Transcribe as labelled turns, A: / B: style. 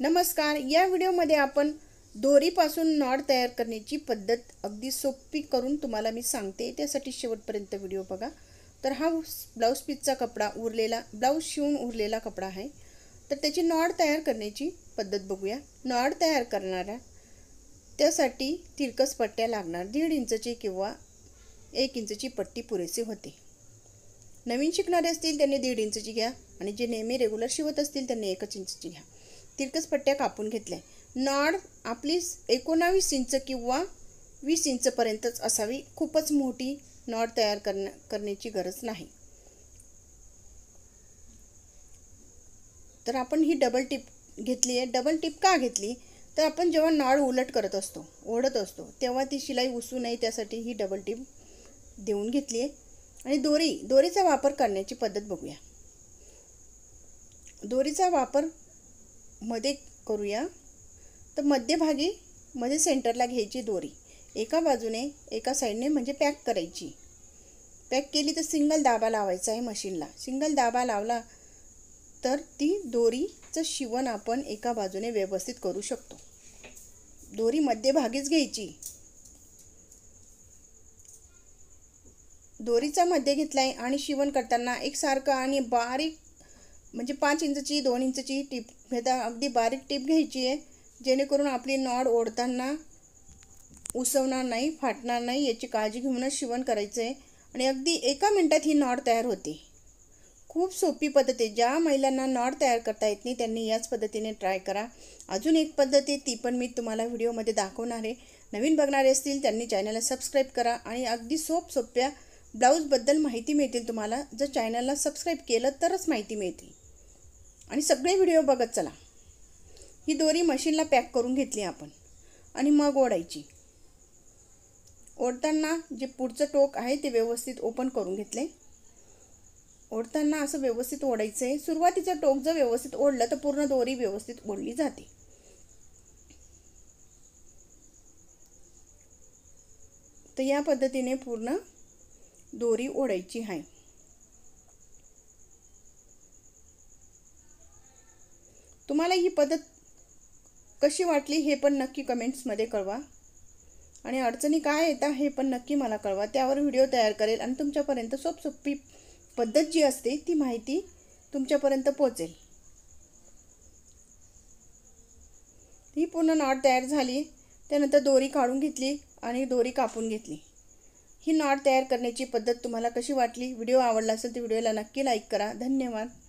A: नमस्कार या व्हिडिओमध्ये आपण दोरीपासून नॉड तयार करण्याची पद्धत अगदी सोपी करून तुम्हाला मी सांगते त्यासाठी शेवटपर्यंत व्हिडिओ बघा तर हा ब्लाऊज पीचचा कपडा उरलेला ब्लाऊज शिवून उरलेला कपडा आहे तर त्याची नॉड तयार करण्याची पद्धत बघूया नॉड तयार करणाऱ्या त्यासाठी तिरकस पट्ट्या लागणार दीड इंचची किंवा एक इंचची पट्टी पुरेशी होते नवीन शिकणारे असतील त्यांनी दीड इंचची घ्या आणि जे नेहमी रेग्युलर शिवत असतील त्यांनी एकच इंचची घ्या तिरकस पट्ट्या कापून घेतल्या नॉड आपली एकोणावीस इंच किंवा वीस इंचपर्यंतच असावी खूपच मोठी नॉड तयार करण्या करण्याची गरज नाही तर आपण ही डबल टिप घेतली आहे डबल टिप का घेतली तर आपण जेव्हा नॉड उलट करत असतो ओढत असतो तेव्हा ती शिलाई उसू नये त्यासाठी ही डबल टिप देऊन घेतली आहे आणि दोरी दोरीचा वापर करण्याची पद्धत बघूया दोरीचा वापर मध्ये करूया तर मध्यभागी मध्ये सेंटरला घ्यायची दोरी एका बाजूने एका साईडने म्हणजे पॅक करायची पॅक केली तर सिंगल दाबा लावायचा आहे मशीनला सिंगल दाबा लावला तर ती दोरीचं शिवण आपण एका बाजूने व्यवस्थित करू शकतो दोरी मध्यभागीच घ्यायची दोरीचा मध्य घेतला आहे आणि शिवण करताना एकसारखं आणि बारीक म्हणजे पाच इंचची दोन इंचची टीप घेता अगदी बारीक टीप घ्यायची आहे जेणेकरून आपली नॉड ओढताना उसवणार नाही फाटणार नाही याची काळजी घेऊनच शिवण करायचं आहे आणि अगदी एका मिनटात ही नॉड तयार होते खूप सोपी पद्धत आहे ज्या महिलांना नॉड तयार करता येत नाही त्यांनी याच पद्धतीने ट्राय करा अजून एक पद्धत आहे ती पण मी तुम्हाला व्हिडिओमध्ये दाखवणार आहे नवीन बघणारे असतील त्यांनी चॅनलला सबस्क्राईब करा आणि अगदी सोप सोप्या ब्लाऊजबद्दल माहिती मिळतील तुम्हाला जर चॅनलला सबस्क्राईब केलं तरच माहिती मिळतील आणि सगळे व्हिडिओ बघत चला ही दोरी मशीनला पॅक करून घेतली आपण आणि मग ओढायची ओढताना जे पुढचं टोक आहे ते व्यवस्थित ओपन करून घेतले ओढताना असं व्यवस्थित ओढायचं आहे सुरुवातीचं टोक जर व्यवस्थित ओढलं तर पूर्ण दोरी व्यवस्थित ओढली जाते तर या पद्धतीने पूर्ण दोरी ओढायची आहे तुम्हाला ही पद्धत कशी वाटली हे पण नक्की कमेंट्समध्ये कळवा आणि अडचणी काय येतात हे पण नक्की मला कळवा त्यावर व्हिडिओ तयार करेल आणि तुमच्यापर्यंत सोपसोपी पद्धत जी असते ती माहिती तुमच्यापर्यंत पोहोचेल ही पूर्ण नॉट तयार झाली त्यानंतर दोरी काढून घेतली आणि दोरी कापून घेतली ही नॉट तयार करण्याची पद्धत तुम्हाला कशी वाटली व्हिडिओ आवडला असेल तर व्हिडिओला नक्की लाईक करा धन्यवाद